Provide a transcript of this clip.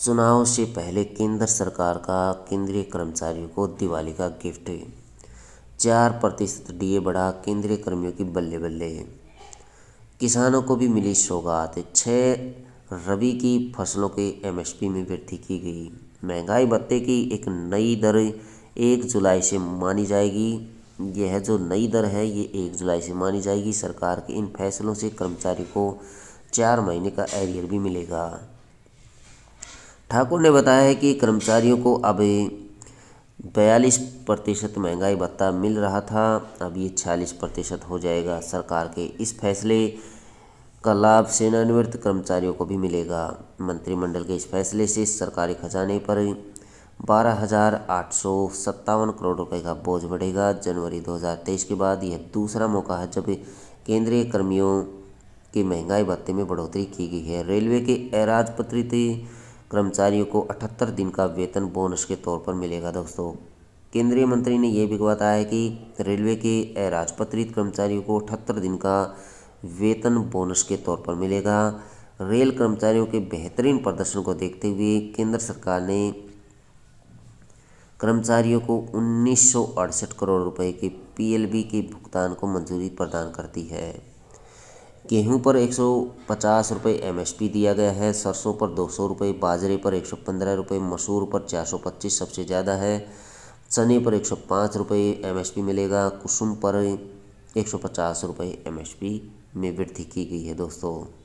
चुनाव से पहले केंद्र सरकार का केंद्रीय कर्मचारियों को दिवाली का गिफ्ट चार प्रतिशत डीए बढ़ा केंद्रीय कर्मियों की बल्ले बल्ले है किसानों को भी मिली सौगात छः रबी की फसलों के एमएसपी में वृद्धि की गई महंगाई भत्ते की एक नई दर एक जुलाई से मानी जाएगी यह जो नई दर है ये एक जुलाई से मानी जाएगी सरकार के इन फैसलों से कर्मचारी को चार महीने का एरियर भी मिलेगा ठाकुर ने बताया है कि कर्मचारियों को अब बयालीस प्रतिशत महंगाई भत्ता मिल रहा था अब ये छियालीस प्रतिशत हो जाएगा सरकार के इस फैसले का लाभ सेनानिवृत्त कर्मचारियों को भी मिलेगा मंत्रिमंडल के इस फैसले से सरकारी खजाने पर बारह हजार आठ सौ सत्तावन करोड़ रुपए का बोझ बढ़ेगा जनवरी 2023 के बाद यह दूसरा मौका है जब केंद्रीय कर्मियों के महंगाई भत्ते में बढ़ोतरी की गई है रेलवे के अराजपत्रित कर्मचारियों को अठहत्तर दिन का वेतन बोनस के तौर पर मिलेगा दोस्तों केंद्रीय मंत्री ने यह भी बताया कि रेलवे के अराजपत्रित कर्मचारियों को अठहत्तर दिन का वेतन बोनस के तौर पर मिलेगा रेल कर्मचारियों के बेहतरीन प्रदर्शन को देखते हुए केंद्र सरकार ने कर्मचारियों को उन्नीस करोड़ रुपए के पीएलबी के भुगतान को मंजूरी प्रदान करती है गेहूं पर एक सौ पचास रुपये एम पी दिया गया है सरसों पर दो सौ रुपये बाजरे पर एक सौ पंद्रह रुपये मसूर पर चार सौ पच्चीस सबसे ज़्यादा है चने पर एक सौ पाँच रुपये एम पी मिलेगा कुसुम पर एक सौ पचास रुपये एम पी में वृद्धि की गई है दोस्तों